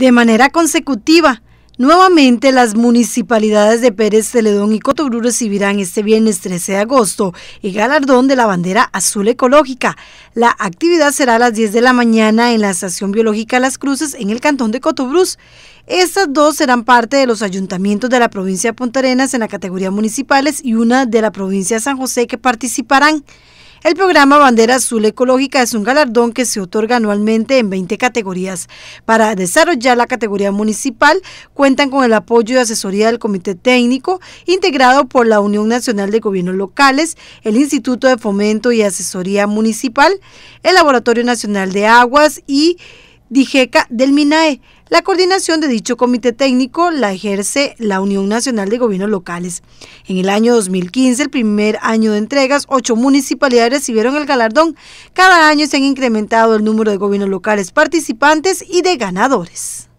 De manera consecutiva, Nuevamente, las municipalidades de Pérez Celedón y Cotobrú recibirán este viernes 13 de agosto el galardón de la bandera azul ecológica. La actividad será a las 10 de la mañana en la Estación Biológica Las Cruces en el Cantón de Cotobruz. Estas dos serán parte de los ayuntamientos de la provincia de Punta Arenas en la categoría municipales y una de la provincia de San José que participarán. El programa Bandera Azul Ecológica es un galardón que se otorga anualmente en 20 categorías. Para desarrollar la categoría municipal, cuentan con el apoyo y asesoría del Comité Técnico, integrado por la Unión Nacional de Gobiernos Locales, el Instituto de Fomento y Asesoría Municipal, el Laboratorio Nacional de Aguas y DIGECA del MINAE. La coordinación de dicho comité técnico la ejerce la Unión Nacional de Gobiernos Locales. En el año 2015, el primer año de entregas, ocho municipalidades recibieron el galardón. Cada año se han incrementado el número de gobiernos locales participantes y de ganadores.